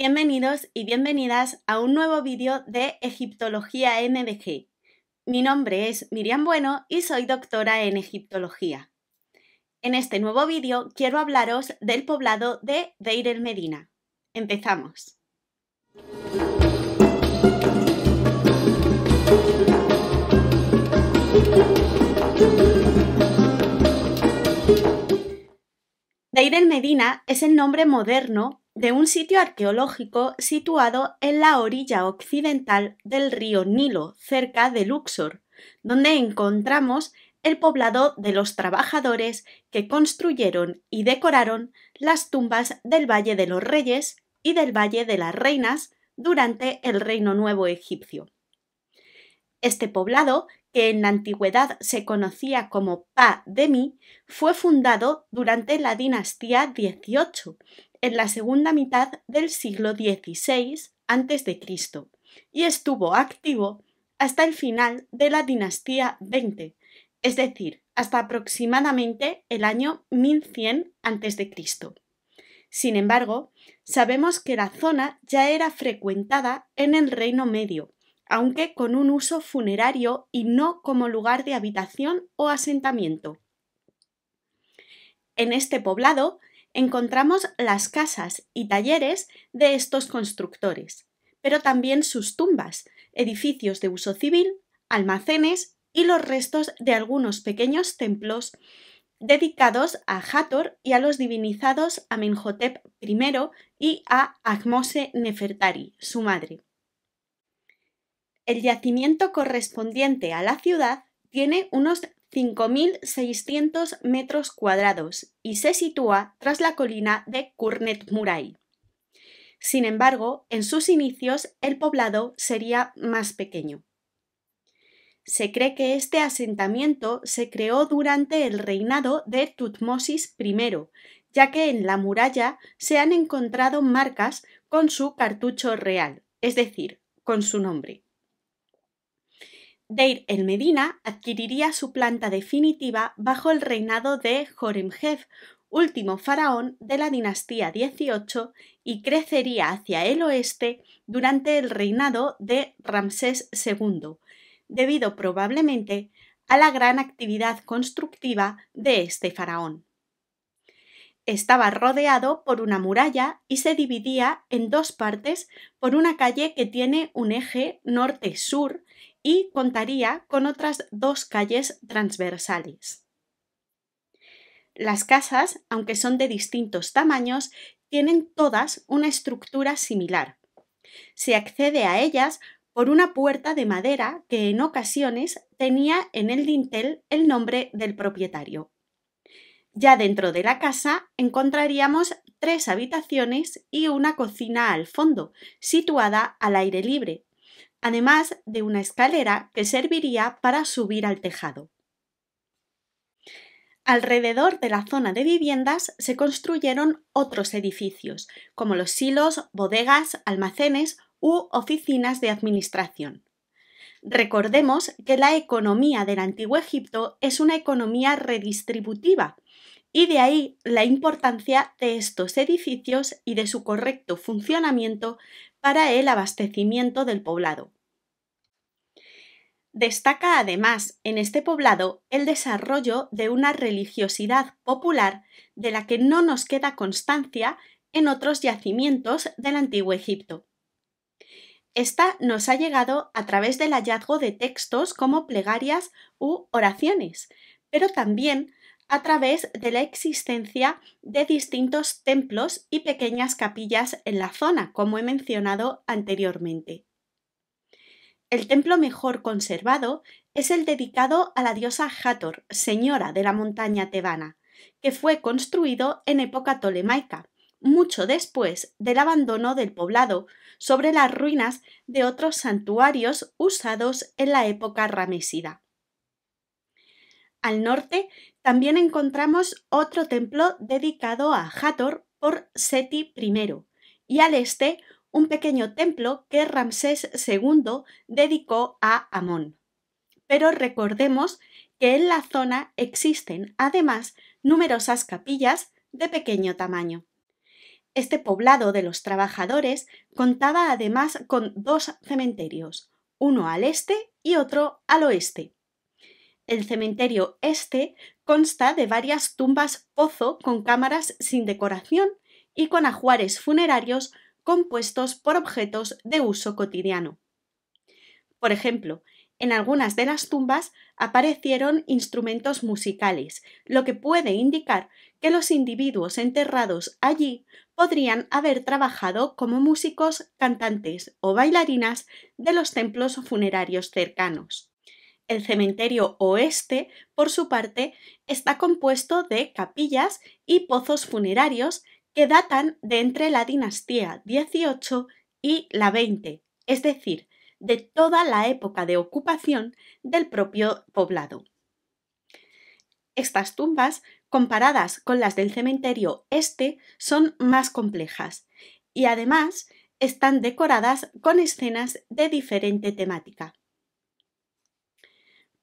Bienvenidos y bienvenidas a un nuevo vídeo de Egiptología MBG. Mi nombre es Miriam Bueno y soy doctora en Egiptología. En este nuevo vídeo quiero hablaros del poblado de Deir el Medina. Empezamos. Deir el Medina es el nombre moderno de un sitio arqueológico situado en la orilla occidental del río Nilo, cerca de Luxor, donde encontramos el poblado de los trabajadores que construyeron y decoraron las tumbas del Valle de los Reyes y del Valle de las Reinas durante el Reino Nuevo Egipcio. Este poblado, que en la antigüedad se conocía como Pa Demi, fue fundado durante la dinastía XVIII en la segunda mitad del siglo XVI a.C. y estuvo activo hasta el final de la dinastía XX, es decir, hasta aproximadamente el año 1100 a.C. Sin embargo, sabemos que la zona ya era frecuentada en el Reino Medio, aunque con un uso funerario y no como lugar de habitación o asentamiento. En este poblado encontramos las casas y talleres de estos constructores, pero también sus tumbas, edificios de uso civil, almacenes y los restos de algunos pequeños templos dedicados a Hathor y a los divinizados Amenhotep I y a Ahmose Nefertari, su madre. El yacimiento correspondiente a la ciudad tiene unos 5.600 metros cuadrados y se sitúa tras la colina de Curnet Muray. Sin embargo, en sus inicios el poblado sería más pequeño. Se cree que este asentamiento se creó durante el reinado de Tutmosis I, ya que en la muralla se han encontrado marcas con su cartucho real, es decir, con su nombre. Deir el Medina adquiriría su planta definitiva bajo el reinado de Joremjef, último faraón de la dinastía XVIII y crecería hacia el oeste durante el reinado de Ramsés II, debido probablemente a la gran actividad constructiva de este faraón. Estaba rodeado por una muralla y se dividía en dos partes por una calle que tiene un eje norte-sur y contaría con otras dos calles transversales. Las casas, aunque son de distintos tamaños, tienen todas una estructura similar. Se accede a ellas por una puerta de madera que en ocasiones tenía en el dintel el nombre del propietario. Ya dentro de la casa encontraríamos tres habitaciones y una cocina al fondo, situada al aire libre, además de una escalera que serviría para subir al tejado. Alrededor de la zona de viviendas se construyeron otros edificios, como los silos, bodegas, almacenes u oficinas de administración. Recordemos que la economía del antiguo Egipto es una economía redistributiva, y de ahí la importancia de estos edificios y de su correcto funcionamiento para el abastecimiento del poblado. Destaca además en este poblado el desarrollo de una religiosidad popular de la que no nos queda constancia en otros yacimientos del antiguo Egipto. Esta nos ha llegado a través del hallazgo de textos como plegarias u oraciones, pero también a través de la existencia de distintos templos y pequeñas capillas en la zona, como he mencionado anteriormente. El templo mejor conservado es el dedicado a la diosa Hathor, señora de la montaña tebana, que fue construido en época tolemaica, mucho después del abandono del poblado, sobre las ruinas de otros santuarios usados en la época ramesida. Al norte también encontramos otro templo dedicado a Hathor por Seti I y al este un pequeño templo que Ramsés II dedicó a Amón. Pero recordemos que en la zona existen además numerosas capillas de pequeño tamaño. Este poblado de los trabajadores contaba además con dos cementerios, uno al este y otro al oeste. El cementerio este consta de varias tumbas pozo con cámaras sin decoración y con ajuares funerarios compuestos por objetos de uso cotidiano. Por ejemplo, en algunas de las tumbas aparecieron instrumentos musicales, lo que puede indicar que los individuos enterrados allí podrían haber trabajado como músicos, cantantes o bailarinas de los templos funerarios cercanos. El cementerio oeste, por su parte, está compuesto de capillas y pozos funerarios que datan de entre la dinastía XVIII y la XX, es decir, de toda la época de ocupación del propio poblado. Estas tumbas, comparadas con las del cementerio este, son más complejas y además están decoradas con escenas de diferente temática.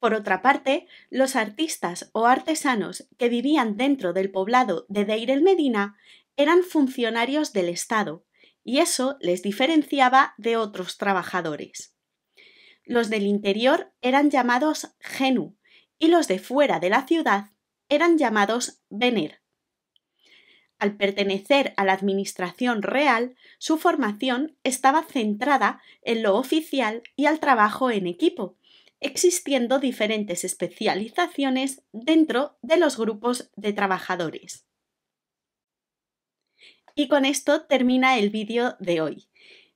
Por otra parte, los artistas o artesanos que vivían dentro del poblado de Deir el Medina eran funcionarios del Estado, y eso les diferenciaba de otros trabajadores. Los del interior eran llamados genu y los de fuera de la ciudad eran llamados vener. Al pertenecer a la administración real, su formación estaba centrada en lo oficial y al trabajo en equipo, existiendo diferentes especializaciones dentro de los grupos de trabajadores. Y con esto termina el vídeo de hoy.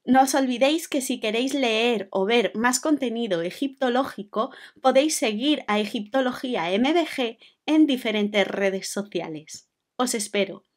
No os olvidéis que si queréis leer o ver más contenido egiptológico, podéis seguir a Egiptología MBG en diferentes redes sociales. Os espero.